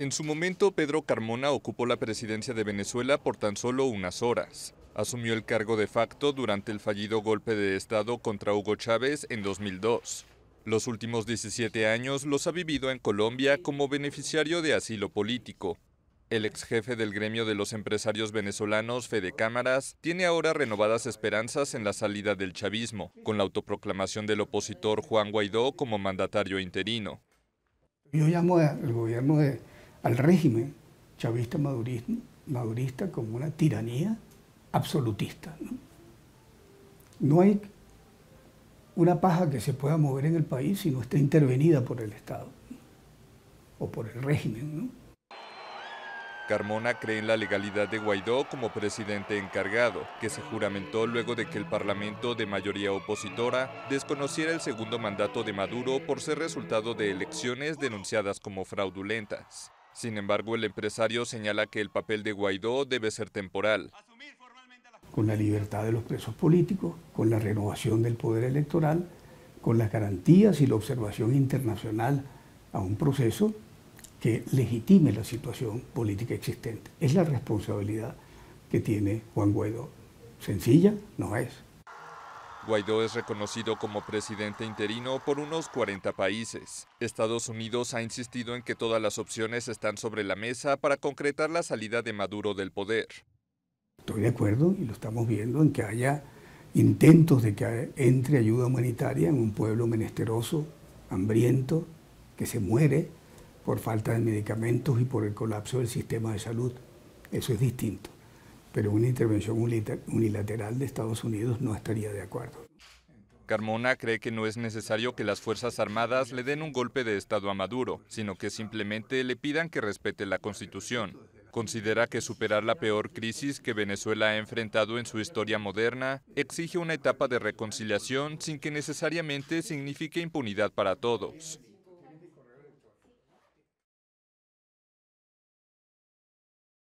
En su momento, Pedro Carmona ocupó la presidencia de Venezuela por tan solo unas horas. Asumió el cargo de facto durante el fallido golpe de Estado contra Hugo Chávez en 2002. Los últimos 17 años los ha vivido en Colombia como beneficiario de asilo político. El ex jefe del gremio de los empresarios venezolanos, Fede Cámaras, tiene ahora renovadas esperanzas en la salida del chavismo, con la autoproclamación del opositor Juan Guaidó como mandatario interino. Yo llamo al gobierno de, al régimen chavista madurista, como una tiranía absolutista. ¿no? hay una paja que se pueda mover en el país si no está intervenida por el Estado o por el régimen. Carmona cree en la legalidad de Guaidó como presidente encargado, que se juramentó luego de que el Parlamento de mayoría opositora desconociera el segundo mandato de Maduro por ser resultado de elecciones denunciadas como fraudulentas. Sin embargo, el empresario señala que el papel de Guaidó debe ser temporal. Con la libertad de los presos políticos, con la renovación del poder electoral, con las garantías y la observación internacional a un proceso que legitime la situación política existente. Es la responsabilidad que tiene Juan Guaidó. Sencilla no es. Guaidó es reconocido como presidente interino por unos 40 países. Estados Unidos ha insistido en que todas las opciones están sobre la mesa para concretar la salida de Maduro del poder. Estoy de acuerdo y lo estamos viendo en que haya intentos de que entre ayuda humanitaria en un pueblo menesteroso, hambriento, que se muere por falta de medicamentos y por el colapso del sistema de salud. Eso es distinto pero una intervención unilateral de Estados Unidos no estaría de acuerdo. Carmona cree que no es necesario que las Fuerzas Armadas le den un golpe de Estado a Maduro, sino que simplemente le pidan que respete la Constitución. Considera que superar la peor crisis que Venezuela ha enfrentado en su historia moderna exige una etapa de reconciliación sin que necesariamente signifique impunidad para todos.